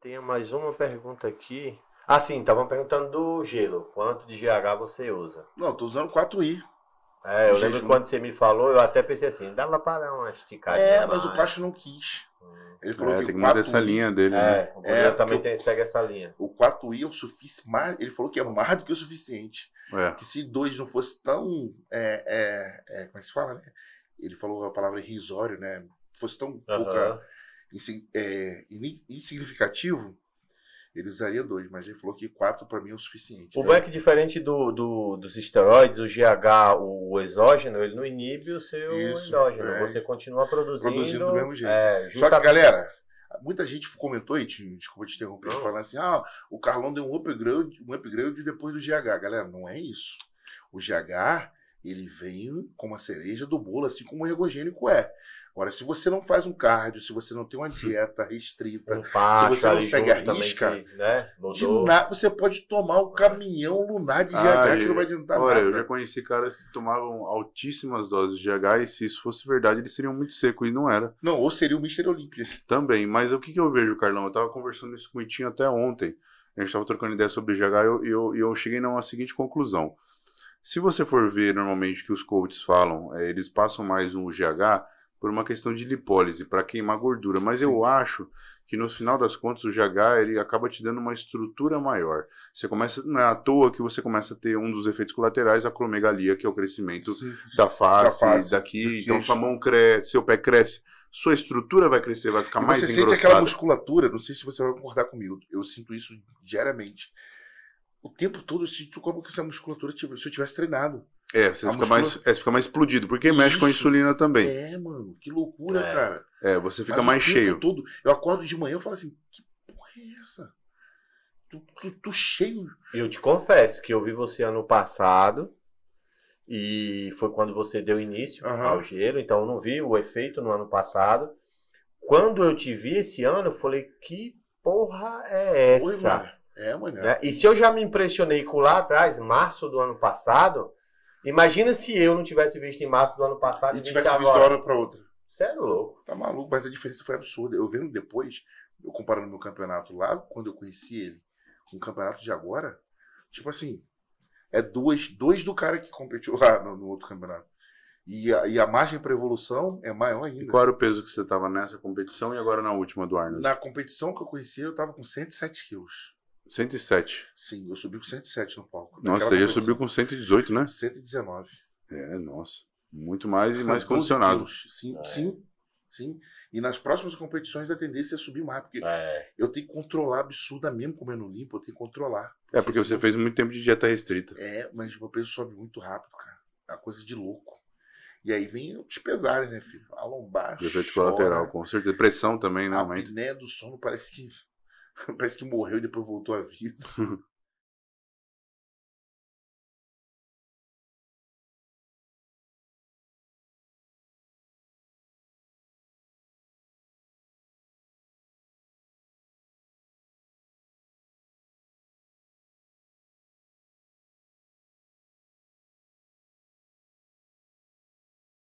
tenha mais uma pergunta aqui. Ah, sim, estavam perguntando do gelo. Quanto de GH você usa? Não, estou usando 4i. É, eu jejum. lembro quando você me falou, eu até pensei assim, dá lá para dar uma esticadinha. É, mas mais. o Pacho não quis. Hum. Ele falou é, que tem que mudar essa linha dele, é, né? O é, também tem, segue essa linha. O 4i é o suficiente. Ele falou que é mais do que o suficiente. É. Que se 2 não fosse tão. É, é, é, como é que se fala, né? Ele falou a palavra irrisório, né? Fosse tão uh -huh. pouca é, insignificativo, ele usaria dois, mas ele falou que quatro para mim é o suficiente. O né? que diferente do, do, dos esteroides, o GH, o exógeno, ele não inibe o seu Isso, endógeno. É. Você continua produzindo. Produzindo do mesmo jeito. É, justamente... Só que, galera, muita gente comentou, e te, desculpa te interromper, falando assim: ah, o Carlão deu um upgrade, um upgrade depois do GH. Galera, não é isso. O GH ele vem como a cereja do bolo, assim como o ergogênico é. Agora, se você não faz um cardio, se você não tem uma hum. dieta restrita, um se você não segue a risca, que, né? na, você pode tomar o caminhão lunar de GH ah, que não vai adiantar olha, nada. eu já conheci caras que tomavam altíssimas doses de GH e se isso fosse verdade, eles seriam muito secos e não era. Não, ou seria o Mr. Olympias. Também, mas o que, que eu vejo, Carlão? Eu estava conversando isso com o Itinho até ontem. A gente estava trocando ideia sobre GH e eu, eu, eu cheguei na seguinte conclusão. Se você for ver normalmente o que os coaches falam, é, eles passam mais um GH por uma questão de lipólise, para queimar gordura. Mas Sim. eu acho que no final das contas o GH ele acaba te dando uma estrutura maior. Você começa, não é à toa que você começa a ter um dos efeitos colaterais, a cromegalia, que é o crescimento da face, da face, daqui. Então sua mão cresce, seu pé cresce sua estrutura vai crescer, vai ficar e mais você engrossada. Você sente aquela musculatura, não sei se você vai concordar comigo, eu sinto isso diariamente o tempo todo eu sinto como que se a musculatura tivesse, se eu tivesse treinado. É, você fica, muscula... mais, é, fica mais explodido, porque isso. mexe com a insulina também. É, mano, que loucura, é. cara. É, você fica Mas mais o tempo cheio. Todo, eu acordo de manhã e falo assim, que porra é essa? Tu, tu, tu cheio. Eu te confesso que eu vi você ano passado e foi quando você deu início uhum. ao gelo, então eu não vi o efeito no ano passado. Quando eu te vi esse ano, eu falei, que porra é essa? Oi, é, mano. Né? E se eu já me impressionei com lá atrás, março do ano passado, imagina se eu não tivesse visto em março do ano passado e, tivesse visto agora. da hora para outra. Sério, louco. Tá maluco, mas a diferença foi absurda. Eu vendo depois, eu comparando meu campeonato lá, quando eu conheci ele, com o campeonato de agora, tipo assim, é dois, dois do cara que competiu lá no, no outro campeonato. E a, e a margem para evolução é maior ainda. E qual era o peso que você estava nessa competição e agora na última do Arnold? Na competição que eu conheci, eu estava com 107 quilos. 107. Sim, eu subi com 107 no palco. Nossa, você já subiu com 118, né? 119. É, nossa. Muito mais e mais condicionado. Sim, é. sim, sim. E nas próximas competições a tendência é subir mais, porque é. eu tenho que controlar absurda mesmo comendo limpo, eu tenho que controlar. Porque é, porque você fez muito tempo de dieta restrita. É, mas o peso sobe muito rápido, cara. É uma coisa de louco. E aí vem os pesares, né, filho? A lombar. Efeito colateral, com certeza. Pressão também, né? A apneia do sono parece que Parece que morreu e depois voltou à vida.